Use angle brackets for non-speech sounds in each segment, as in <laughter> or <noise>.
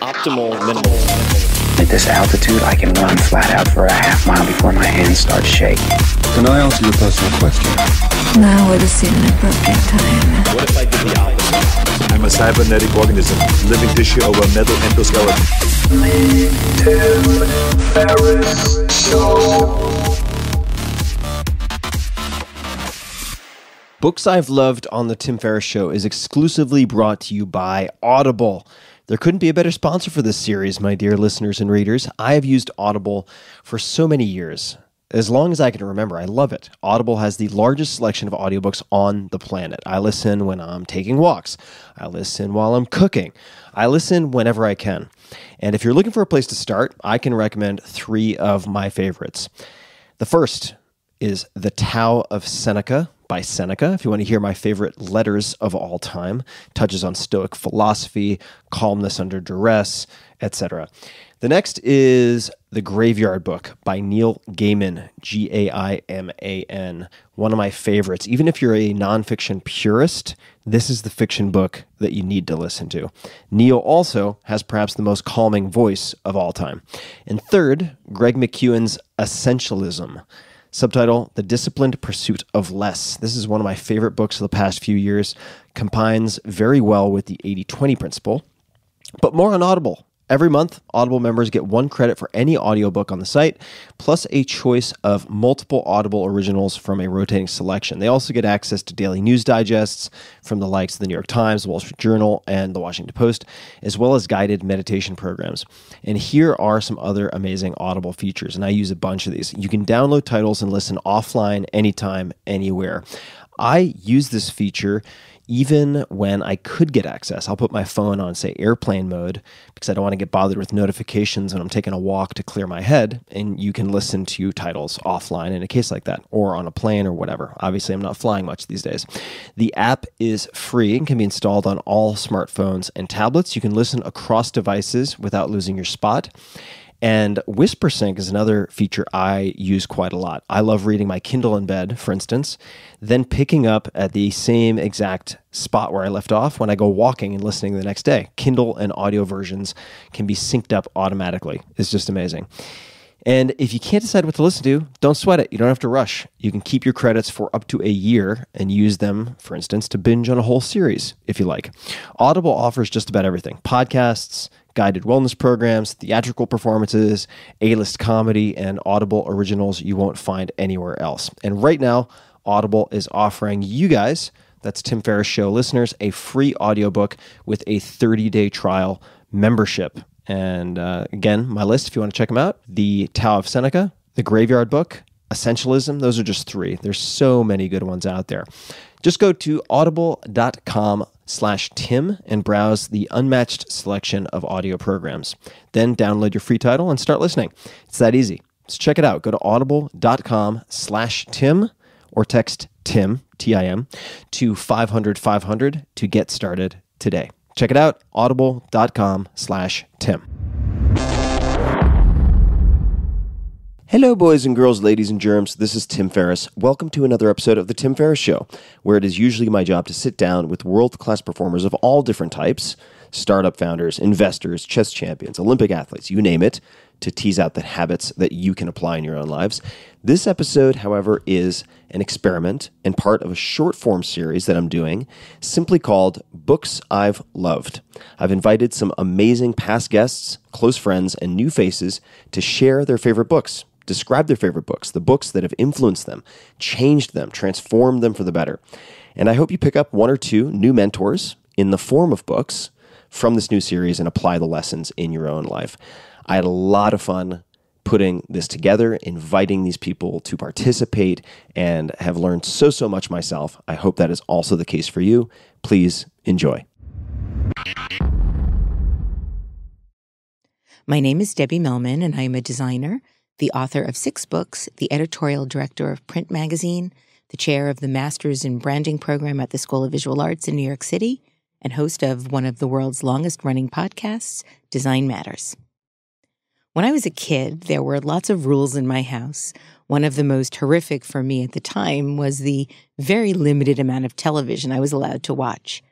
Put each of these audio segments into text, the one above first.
optimal minimal. At this altitude, I can run flat out for a half mile before my hands start shaking. Can I answer your personal question? Now would a an appropriate time. What if I did the opposite? I'm a cybernetic organism, living tissue over metal endoskeleton. Books I've Loved on The Tim Ferriss Show is exclusively brought to you by Audible. There couldn't be a better sponsor for this series, my dear listeners and readers. I have used Audible for so many years. As long as I can remember, I love it. Audible has the largest selection of audiobooks on the planet. I listen when I'm taking walks. I listen while I'm cooking. I listen whenever I can. And if you're looking for a place to start, I can recommend three of my favorites. The first is The Tao of Seneca by Seneca. If you want to hear my favorite letters of all time, touches on Stoic philosophy, calmness under duress, etc. The next is The Graveyard Book by Neil Gaiman, G A I M A N, one of my favorites. Even if you're a nonfiction purist, this is the fiction book that you need to listen to. Neil also has perhaps the most calming voice of all time. And third, Greg McEwen's Essentialism. Subtitle The Disciplined Pursuit of Less. This is one of my favorite books of the past few years. Combines very well with the 80 20 principle, but more on Audible. Every month, Audible members get one credit for any audiobook on the site, plus a choice of multiple Audible originals from a rotating selection. They also get access to daily news digests from the likes of the New York Times, the Wall Street Journal, and the Washington Post, as well as guided meditation programs. And here are some other amazing Audible features, and I use a bunch of these. You can download titles and listen offline, anytime, anywhere. I use this feature even when I could get access. I'll put my phone on, say, airplane mode because I don't want to get bothered with notifications when I'm taking a walk to clear my head. And you can listen to titles offline in a case like that or on a plane or whatever. Obviously, I'm not flying much these days. The app is free and can be installed on all smartphones and tablets. You can listen across devices without losing your spot. And WhisperSync is another feature I use quite a lot. I love reading my Kindle in bed, for instance, then picking up at the same exact spot where I left off when I go walking and listening the next day. Kindle and audio versions can be synced up automatically. It's just amazing. And if you can't decide what to listen to, don't sweat it. You don't have to rush. You can keep your credits for up to a year and use them, for instance, to binge on a whole series if you like. Audible offers just about everything podcasts, guided wellness programs, theatrical performances, A list comedy, and Audible originals you won't find anywhere else. And right now, Audible is offering you guys, that's Tim Ferriss Show listeners, a free audiobook with a 30 day trial membership. And uh, again, my list, if you want to check them out The Tao of Seneca, The Graveyard Book, Essentialism. Those are just three. There's so many good ones out there. Just go to audible.com slash Tim and browse the unmatched selection of audio programs. Then download your free title and start listening. It's that easy. So check it out. Go to audible.com slash Tim or text Tim, T I M, to 500 500 to get started today. Check it out, audible.com slash Tim. Hello, boys and girls, ladies and germs. This is Tim Ferriss. Welcome to another episode of The Tim Ferriss Show, where it is usually my job to sit down with world class performers of all different types startup founders, investors, chess champions, Olympic athletes, you name it to tease out the habits that you can apply in your own lives. This episode, however, is an experiment and part of a short form series that I'm doing simply called Books I've Loved. I've invited some amazing past guests, close friends, and new faces to share their favorite books describe their favorite books, the books that have influenced them, changed them, transformed them for the better. And I hope you pick up one or two new mentors in the form of books from this new series and apply the lessons in your own life. I had a lot of fun putting this together, inviting these people to participate, and have learned so, so much myself. I hope that is also the case for you. Please enjoy. My name is Debbie Melman, and I am a designer, the author of six books, the editorial director of Print Magazine, the chair of the Masters in Branding program at the School of Visual Arts in New York City, and host of one of the world's longest running podcasts, Design Matters. When I was a kid, there were lots of rules in my house. One of the most horrific for me at the time was the very limited amount of television I was allowed to watch.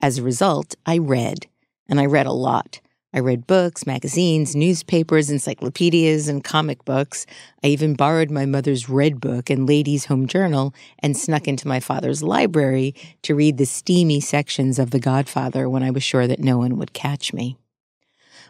As a result, I read, and I read a lot. I read books, magazines, newspapers, encyclopedias, and comic books. I even borrowed my mother's red book and ladies' home journal and snuck into my father's library to read the steamy sections of The Godfather when I was sure that no one would catch me.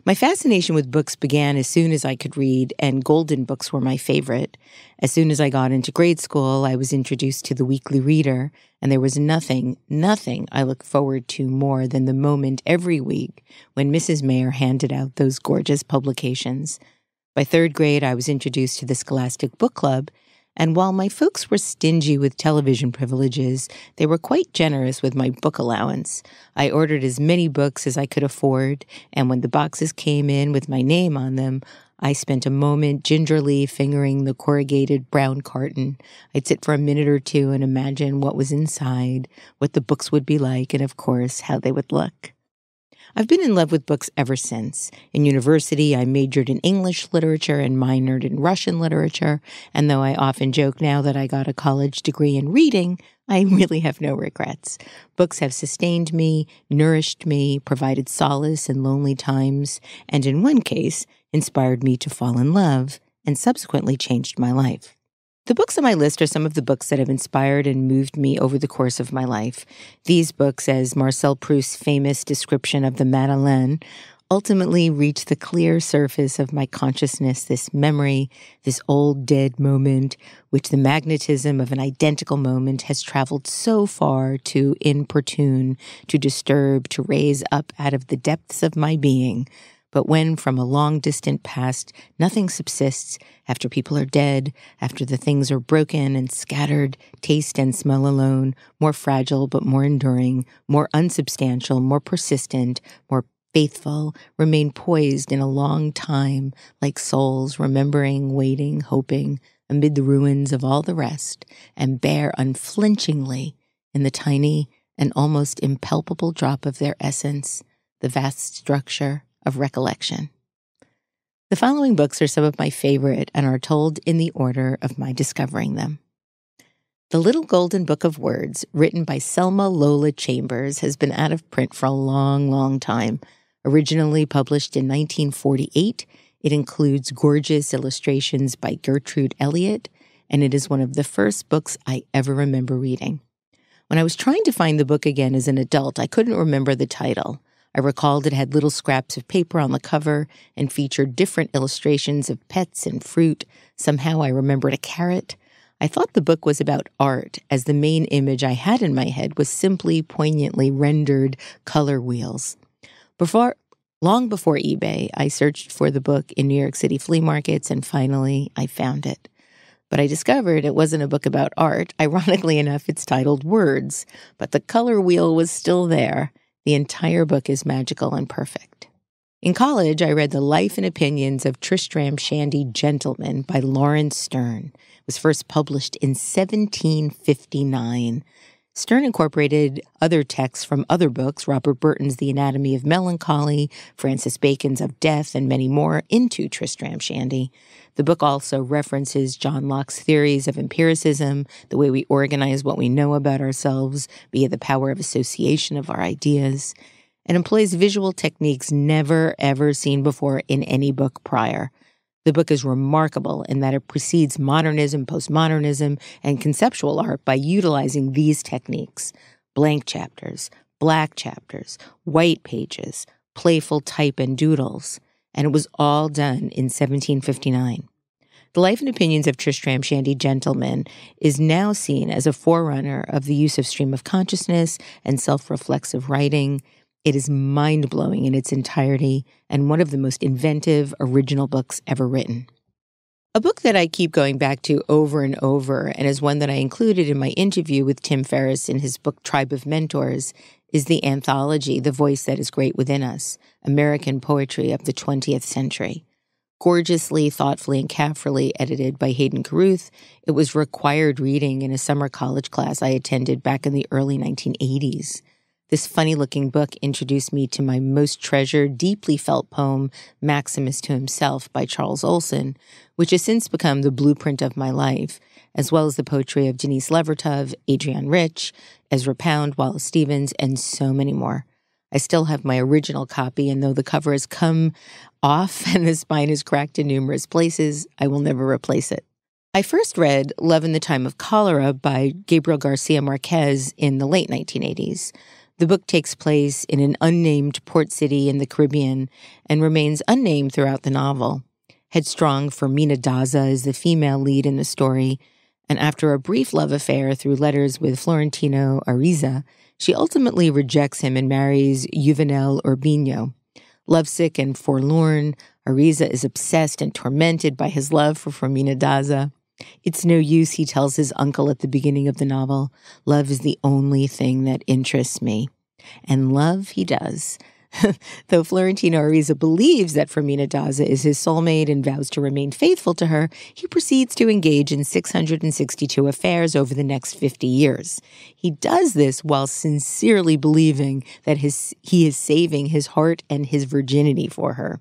My fascination with books began as soon as I could read, and golden books were my favorite. As soon as I got into grade school, I was introduced to the Weekly Reader, and there was nothing, nothing I looked forward to more than the moment every week when Mrs. Mayer handed out those gorgeous publications. By third grade, I was introduced to the Scholastic Book Club, and while my folks were stingy with television privileges, they were quite generous with my book allowance. I ordered as many books as I could afford, and when the boxes came in with my name on them, I spent a moment gingerly fingering the corrugated brown carton. I'd sit for a minute or two and imagine what was inside, what the books would be like, and of course, how they would look. I've been in love with books ever since. In university, I majored in English literature and minored in Russian literature. And though I often joke now that I got a college degree in reading, I <laughs> really have no regrets. Books have sustained me, nourished me, provided solace in lonely times, and in one case, inspired me to fall in love and subsequently changed my life. The books on my list are some of the books that have inspired and moved me over the course of my life. These books, as Marcel Proust's famous description of the Madeleine, ultimately reach the clear surface of my consciousness, this memory, this old dead moment, which the magnetism of an identical moment has traveled so far to importune, to disturb, to raise up out of the depths of my being. But when from a long distant past nothing subsists, after people are dead, after the things are broken and scattered, taste and smell alone, more fragile but more enduring, more unsubstantial, more persistent, more faithful, remain poised in a long time, like souls remembering, waiting, hoping, amid the ruins of all the rest, and bear unflinchingly in the tiny and almost impalpable drop of their essence, the vast structure of recollection. The following books are some of my favorite and are told in the order of my discovering them. The Little Golden Book of Words, written by Selma Lola Chambers, has been out of print for a long, long time. Originally published in 1948, it includes gorgeous illustrations by Gertrude Elliott, and it is one of the first books I ever remember reading. When I was trying to find the book again as an adult, I couldn't remember the title. I recalled it had little scraps of paper on the cover and featured different illustrations of pets and fruit. Somehow I remembered a carrot. I thought the book was about art, as the main image I had in my head was simply poignantly rendered color wheels. Before, long before eBay, I searched for the book in New York City flea markets, and finally I found it. But I discovered it wasn't a book about art. Ironically enough, it's titled Words, but the color wheel was still there. The entire book is magical and perfect. In college, I read The Life and Opinions of Tristram Shandy Gentleman by Lawrence Stern. It was first published in 1759. Stern incorporated other texts from other books, Robert Burton's The Anatomy of Melancholy, Francis Bacon's Of Death, and many more, into Tristram Shandy. The book also references John Locke's theories of empiricism, the way we organize what we know about ourselves via the power of association of our ideas, and employs visual techniques never, ever seen before in any book prior. The book is remarkable in that it precedes modernism, postmodernism, and conceptual art by utilizing these techniques blank chapters, black chapters, white pages, playful type and doodles. And it was all done in 1759. The Life and Opinions of Tristram Shandy Gentleman is now seen as a forerunner of the use of stream of consciousness and self reflexive writing it is mind blowing in its entirety and one of the most inventive, original books ever written. A book that I keep going back to over and over, and is one that I included in my interview with Tim Ferriss in his book Tribe of Mentors, is the anthology The Voice That Is Great Within Us American Poetry of the 20th Century. Gorgeously, thoughtfully, and carefully edited by Hayden Caruth, it was required reading in a summer college class I attended back in the early 1980s. This funny looking book introduced me to my most treasured, deeply felt poem, Maximus to Himself by Charles Olson, which has since become the blueprint of my life, as well as the poetry of Denise Levertov, Adrienne Rich, Ezra Pound, Wallace Stevens, and so many more. I still have my original copy, and though the cover has come off <laughs> and the spine is cracked in numerous places, I will never replace it. I first read Love in the Time of Cholera by Gabriel Garcia Marquez in the late 1980s. The book takes place in an unnamed port city in the Caribbean and remains unnamed throughout the novel. Headstrong for Daza is the female lead in the story, and after a brief love affair through letters with Florentino Ariza, she ultimately rejects him and marries Juvenel Urbino. Lovesick and forlorn, Ariza is obsessed and tormented by his love for Fermina Daza. It's no use, he tells his uncle at the beginning of the novel. Love is the only thing that interests me. And love he does. <laughs> Though Florentino Ariza believes that Fermina Daza is his soulmate and vows to remain faithful to her, he proceeds to engage in 662 affairs over the next 50 years. He does this while sincerely believing that his, he is saving his heart and his virginity for her.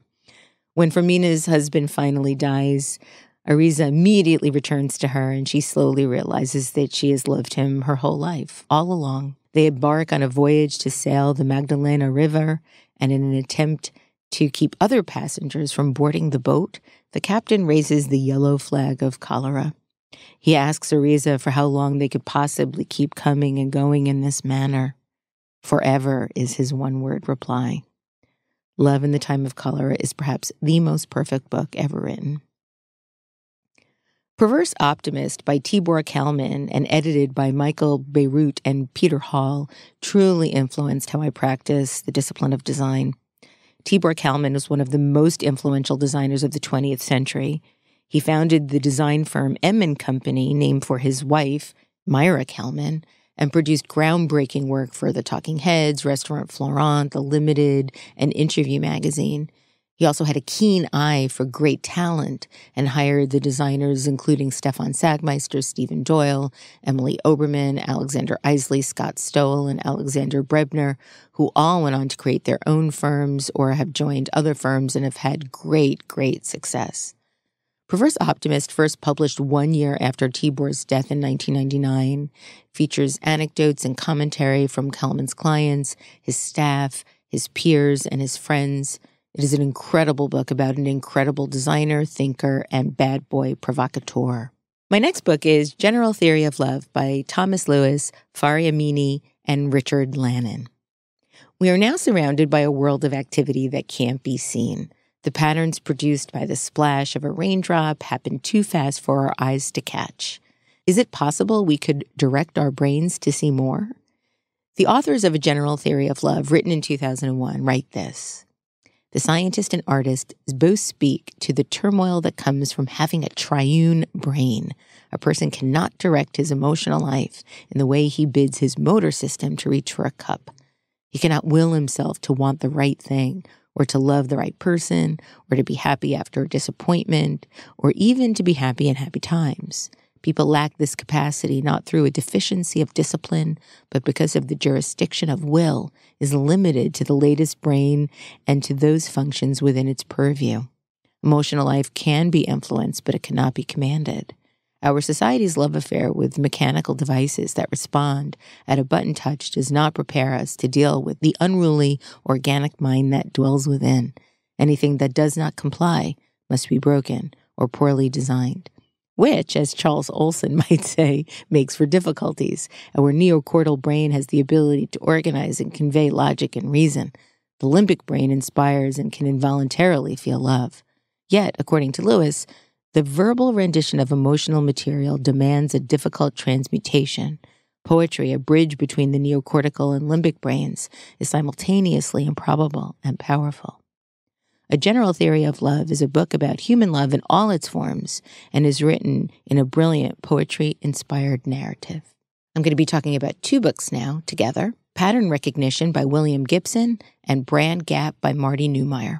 When Fermina's husband finally dies, Ariza immediately returns to her and she slowly realizes that she has loved him her whole life, all along. They embark on a voyage to sail the Magdalena River, and in an attempt to keep other passengers from boarding the boat, the captain raises the yellow flag of cholera. He asks Ariza for how long they could possibly keep coming and going in this manner. Forever is his one word reply. Love in the Time of Cholera is perhaps the most perfect book ever written. Perverse Optimist by Tibor Kalman and edited by Michael Beirut and Peter Hall truly influenced how I practice the discipline of design. Tibor Kalman was one of the most influential designers of the 20th century. He founded the design firm Emin Company, named for his wife, Myra Kalman, and produced groundbreaking work for the Talking Heads, Restaurant Florent, The Limited, and Interview magazine. He also had a keen eye for great talent and hired the designers including Stefan Sagmeister, Stephen Doyle, Emily Oberman, Alexander Isley, Scott Stowell, and Alexander Brebner, who all went on to create their own firms or have joined other firms and have had great, great success. Perverse Optimist, first published one year after Tibor's death in 1999, features anecdotes and commentary from Kalman's clients, his staff, his peers, and his friends – it is an incredible book about an incredible designer, thinker, and bad boy provocateur. My next book is General Theory of Love by Thomas Lewis, Fari Amini, and Richard Lannon. We are now surrounded by a world of activity that can't be seen. The patterns produced by the splash of a raindrop happen too fast for our eyes to catch. Is it possible we could direct our brains to see more? The authors of A General Theory of Love, written in 2001, write this the scientist and artist both speak to the turmoil that comes from having a triune brain. A person cannot direct his emotional life in the way he bids his motor system to reach for a cup. He cannot will himself to want the right thing, or to love the right person, or to be happy after a disappointment, or even to be happy in happy times. People lack this capacity not through a deficiency of discipline, but because of the jurisdiction of will is limited to the latest brain and to those functions within its purview. Emotional life can be influenced, but it cannot be commanded. Our society's love affair with mechanical devices that respond at a button touch does not prepare us to deal with the unruly organic mind that dwells within. Anything that does not comply must be broken or poorly designed which, as Charles Olson <laughs> might say, makes for difficulties, and our neocortical brain has the ability to organize and convey logic and reason. The limbic brain inspires and can involuntarily feel love. Yet, according to Lewis, the verbal rendition of emotional material demands a difficult transmutation. Poetry, a bridge between the neocortical and limbic brains, is simultaneously improbable and powerful. A General Theory of Love is a book about human love in all its forms and is written in a brilliant poetry inspired narrative. I'm going to be talking about two books now together Pattern Recognition by William Gibson and Brand Gap by Marty Neumeyer.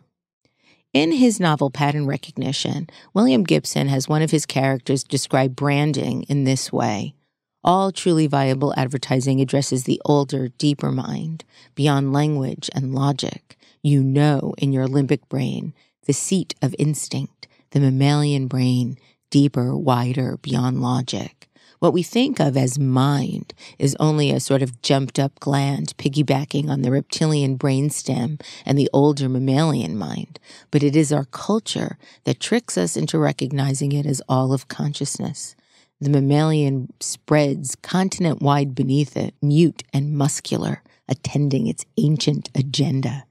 In his novel Pattern Recognition, William Gibson has one of his characters describe branding in this way. All truly viable advertising addresses the older, deeper mind, beyond language and logic, you know in your limbic brain, the seat of instinct, the mammalian brain, deeper, wider, beyond logic. What we think of as mind is only a sort of jumped up gland piggybacking on the reptilian brainstem and the older mammalian mind, but it is our culture that tricks us into recognizing it as all of consciousness. The mammalian spreads continent wide beneath it, mute and muscular, attending its ancient agenda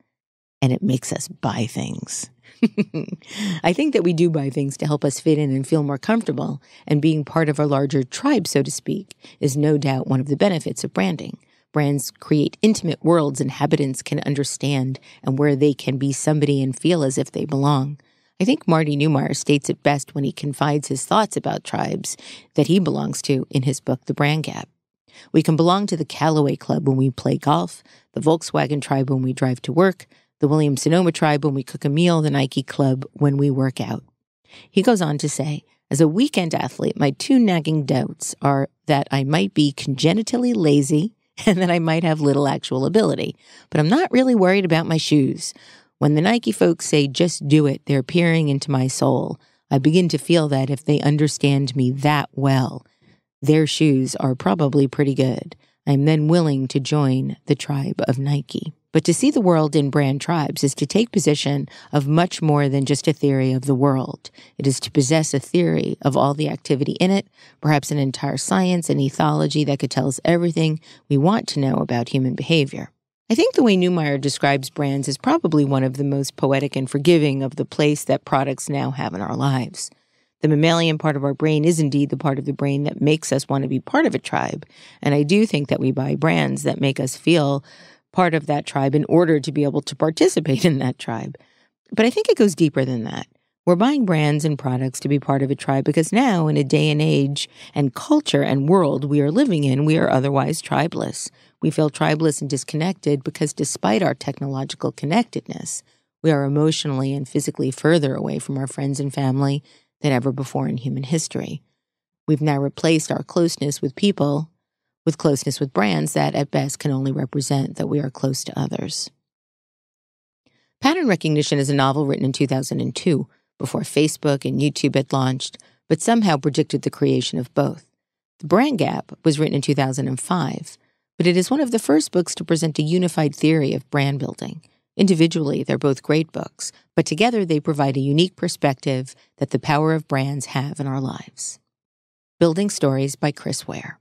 and it makes us buy things. <laughs> I think that we do buy things to help us fit in and feel more comfortable, and being part of a larger tribe, so to speak, is no doubt one of the benefits of branding. Brands create intimate worlds inhabitants can understand and where they can be somebody and feel as if they belong. I think Marty Newmar states it best when he confides his thoughts about tribes that he belongs to in his book, The Brand Gap. We can belong to the Callaway Club when we play golf, the Volkswagen tribe when we drive to work, the Williams Sonoma tribe when we cook a meal, the Nike club when we work out. He goes on to say, as a weekend athlete, my two nagging doubts are that I might be congenitally lazy <laughs> and that I might have little actual ability, but I'm not really worried about my shoes. When the Nike folks say, just do it, they're peering into my soul. I begin to feel that if they understand me that well, their shoes are probably pretty good. I'm then willing to join the tribe of Nike. But to see the world in brand tribes is to take possession of much more than just a theory of the world. It is to possess a theory of all the activity in it, perhaps an entire science and ethology that could tell us everything we want to know about human behavior. I think the way Neumeyer describes brands is probably one of the most poetic and forgiving of the place that products now have in our lives. The mammalian part of our brain is indeed the part of the brain that makes us want to be part of a tribe. And I do think that we buy brands that make us feel part of that tribe in order to be able to participate <laughs> in that tribe. But I think it goes deeper than that. We're buying brands and products to be part of a tribe because now, in a day and age and culture and world we are living in, we are otherwise tribeless. We feel tribeless and disconnected because, despite our technological connectedness, we are emotionally and physically further away from our friends and family than ever before in human history. We've now replaced our closeness with people with closeness with brands that at best can only represent that we are close to others. Pattern Recognition is a novel written in 2002, before Facebook and YouTube had launched, but somehow predicted the creation of both. The Brand Gap was written in 2005, but it is one of the first books to present a unified theory of brand building. Individually, they're both great books, but together they provide a unique perspective that the power of brands have in our lives. Building Stories by Chris Ware.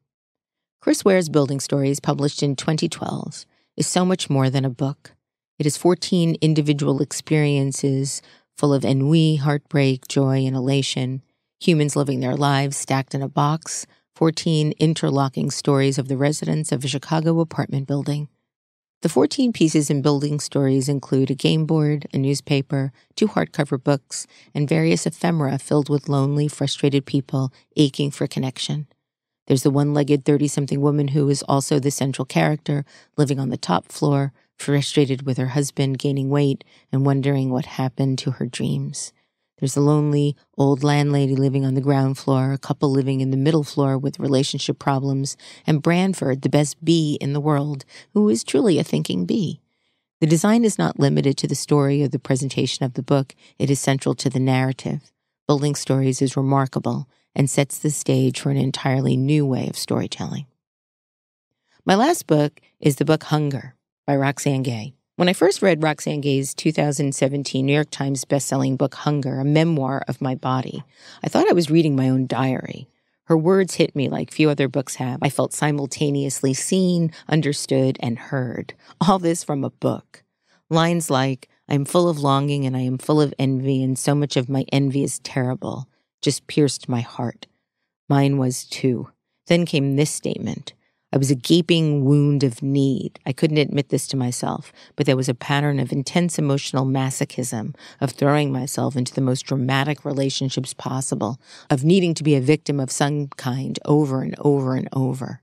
Chris Ware's Building Stories, published in 2012, is so much more than a book. It is 14 individual experiences full of ennui, heartbreak, joy, and elation, humans living their lives stacked in a box, 14 interlocking stories of the residents of a Chicago apartment building. The 14 pieces in building stories include a game board, a newspaper, two hardcover books, and various ephemera filled with lonely, frustrated people aching for connection. There's the one legged 30 something woman who is also the central character, living on the top floor, frustrated with her husband gaining weight and wondering what happened to her dreams. There's the lonely old landlady living on the ground floor, a couple living in the middle floor with relationship problems, and Branford, the best bee in the world, who is truly a thinking bee. The design is not limited to the story or the presentation of the book, it is central to the narrative. Building Stories is remarkable and sets the stage for an entirely new way of storytelling. My last book is the book Hunger by Roxane Gay. When I first read Roxane Gay's 2017 New York Times bestselling book Hunger, a memoir of my body, I thought I was reading my own diary. Her words hit me like few other books have. I felt simultaneously seen, understood, and heard. All this from a book. Lines like, I am full of longing and I am full of envy, and so much of my envy is terrible, just pierced my heart. Mine was too. Then came this statement. I was a gaping wound of need. I couldn't admit this to myself, but there was a pattern of intense emotional masochism, of throwing myself into the most dramatic relationships possible, of needing to be a victim of some kind over and over and over.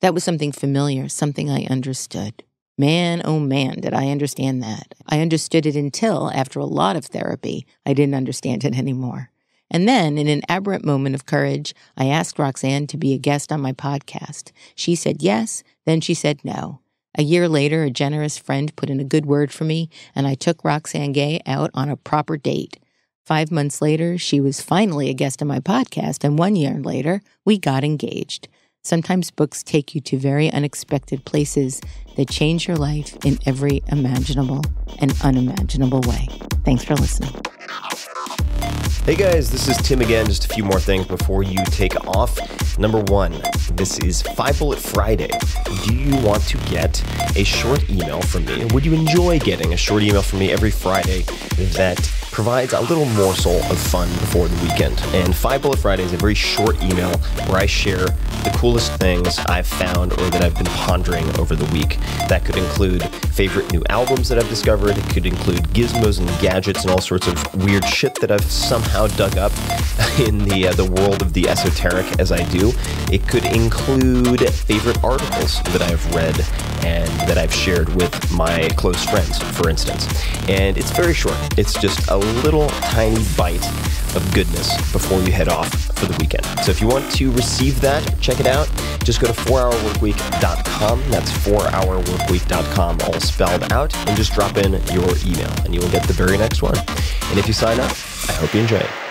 That was something familiar, something I understood. Man, oh man, did I understand that. I understood it until, after a lot of therapy, I didn't understand it anymore. And then, in an aberrant moment of courage, I asked Roxanne to be a guest on my podcast. She said yes, then she said no. A year later, a generous friend put in a good word for me, and I took Roxanne Gay out on a proper date. Five months later, she was finally a guest on my podcast, and one year later, we got engaged. Sometimes books take you to very unexpected places that change your life in every imaginable and unimaginable way. Thanks for listening. Hey guys, this is Tim again. Just a few more things before you take off. Number one, this is Five Bullet Friday. Do you want to get a short email from me? Would you enjoy getting a short email from me every Friday that provides a little morsel of fun before the weekend. And Five Bullet Friday is a very short email where I share the coolest things I've found or that I've been pondering over the week. That could include favorite new albums that I've discovered, it could include gizmos and gadgets and all sorts of weird shit that I've somehow dug up <laughs> in the, uh, the world of the esoteric as I do. It could include favorite articles that I've read and that I've shared with my close friends, for instance. And it's very short. It's just a little tiny bite of goodness before you head off for the weekend. So if you want to receive that, check it out. Just go to 4hourworkweek.com. That's 4hourworkweek.com, all spelled out, and just drop in your email, and you will get the very next one. And if you sign up, I hope you enjoy it.